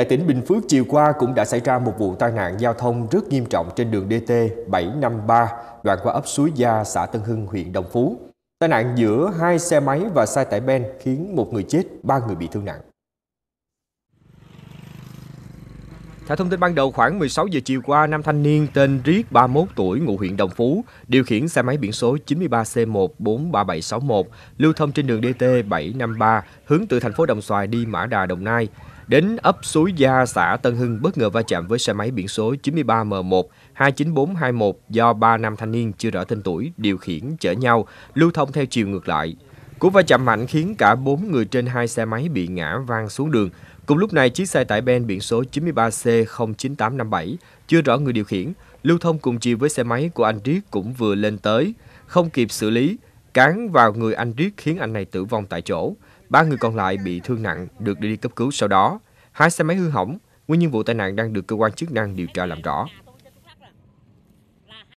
Tại tỉnh Bình Phước chiều qua cũng đã xảy ra một vụ tai nạn giao thông rất nghiêm trọng trên đường DT 753 đoạn qua ấp Suối Gia, xã Tân Hưng, huyện Đồng Phú. Tai nạn giữa hai xe máy và xe tải ben khiến một người chết, ba người bị thương nặng. Theo thông tin ban đầu, khoảng 16 giờ chiều qua, nam thanh niên tên Riết, 31 tuổi, ngụ huyện Đồng Phú, điều khiển xe máy biển số 93C1 lưu thông trên đường DT753, hướng từ thành phố Đồng Xoài đi Mã Đà, Đồng Nai. Đến ấp Suối Gia, xã Tân Hưng bất ngờ va chạm với xe máy biển số 93M1 29421 do ba nam thanh niên chưa rõ tên tuổi điều khiển chở nhau, lưu thông theo chiều ngược lại. Cú va chạm mạnh khiến cả bốn người trên hai xe máy bị ngã văng xuống đường. Cùng lúc này, chiếc xe tải Ben biển số 93C09857, chưa rõ người điều khiển, lưu thông cùng chiều với xe máy của anh Riết cũng vừa lên tới. Không kịp xử lý, cán vào người anh Riết khiến anh này tử vong tại chỗ. Ba người còn lại bị thương nặng, được đưa đi cấp cứu sau đó. Hai xe máy hư hỏng, nguyên nhân vụ tai nạn đang được cơ quan chức năng điều tra làm rõ.